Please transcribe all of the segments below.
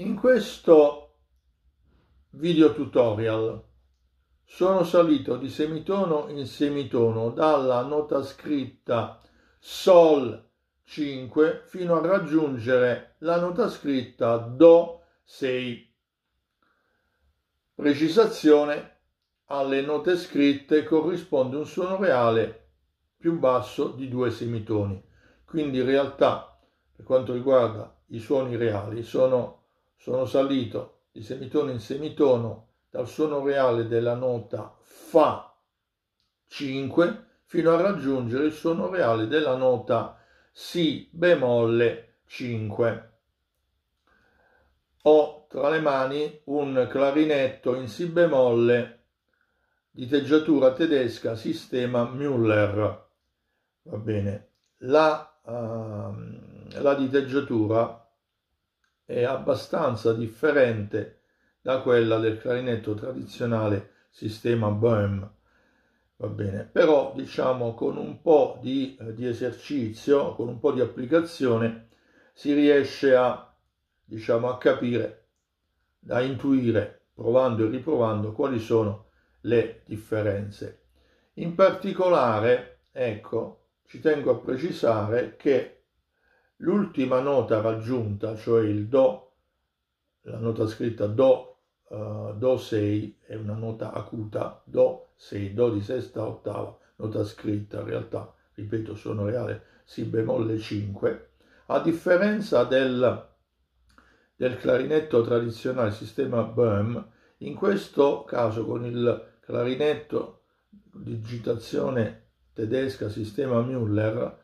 In questo video tutorial sono salito di semitono in semitono dalla nota scritta Sol 5 fino a raggiungere la nota scritta Do 6. Precisazione, alle note scritte corrisponde un suono reale più basso di due semitoni. Quindi in realtà, per quanto riguarda i suoni reali, sono sono salito di semitono in semitono dal suono reale della nota Fa 5 fino a raggiungere il suono reale della nota Si bemolle 5. Ho tra le mani un clarinetto in Si bemolle di teggiatura tedesca sistema Müller. Va bene. La, uh, la diteggiatura è abbastanza differente da quella del clarinetto tradizionale sistema Bohm. Va bene, però diciamo con un po' di, eh, di esercizio, con un po' di applicazione, si riesce a, diciamo, a capire, a intuire, provando e riprovando, quali sono le differenze. In particolare, ecco, ci tengo a precisare che L'ultima nota raggiunta, cioè il Do, la nota scritta Do, uh, Do 6 è una nota acuta, Do 6, Do di sesta ottava, nota scritta in realtà, ripeto, suono reale, Si bemolle 5, a differenza del, del clarinetto tradizionale, sistema BEM, in questo caso con il clarinetto digitazione tedesca, sistema Müller,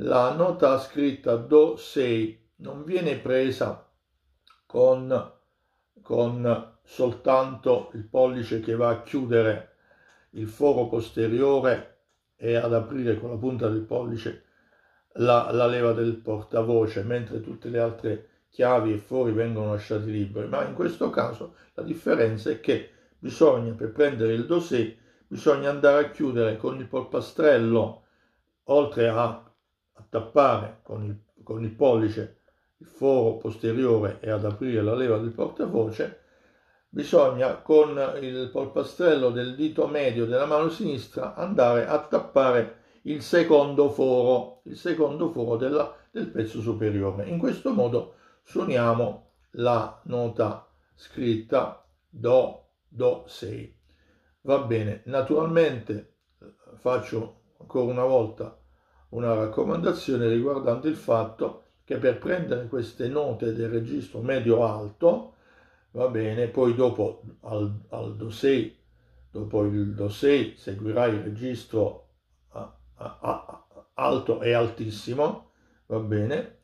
la nota scritta Do 6 non viene presa con, con soltanto il pollice che va a chiudere il foro posteriore e ad aprire con la punta del pollice la, la leva del portavoce, mentre tutte le altre chiavi e fori vengono lasciati liberi, ma in questo caso la differenza è che bisogna per prendere il dosè bisogna andare a chiudere con il polpastrello oltre a a tappare con il, con il pollice il foro posteriore e ad aprire la leva del portavoce, bisogna con il polpastrello del dito medio della mano sinistra andare a tappare il secondo foro, il secondo foro della, del pezzo superiore. In questo modo suoniamo la nota scritta Do, Do 6. Va bene, naturalmente eh, faccio ancora una volta una raccomandazione riguardante il fatto che per prendere queste note del registro medio-alto, va bene, poi dopo al, al do dopo il dossier seguirà il registro a, a, a, alto e altissimo, va bene,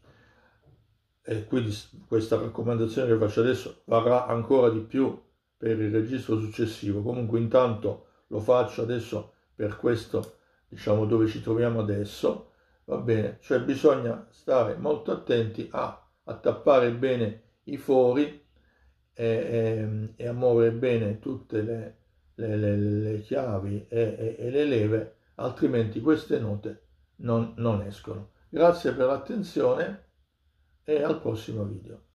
e quindi questa raccomandazione che faccio adesso varrà ancora di più per il registro successivo, comunque intanto lo faccio adesso per questo diciamo dove ci troviamo adesso, va bene, cioè bisogna stare molto attenti a, a tappare bene i fori e, e, ehm, e a muovere bene tutte le, le, le, le chiavi e, e, le leve, altrimenti queste note non, non escono. Grazie per l'attenzione e al prossimo video.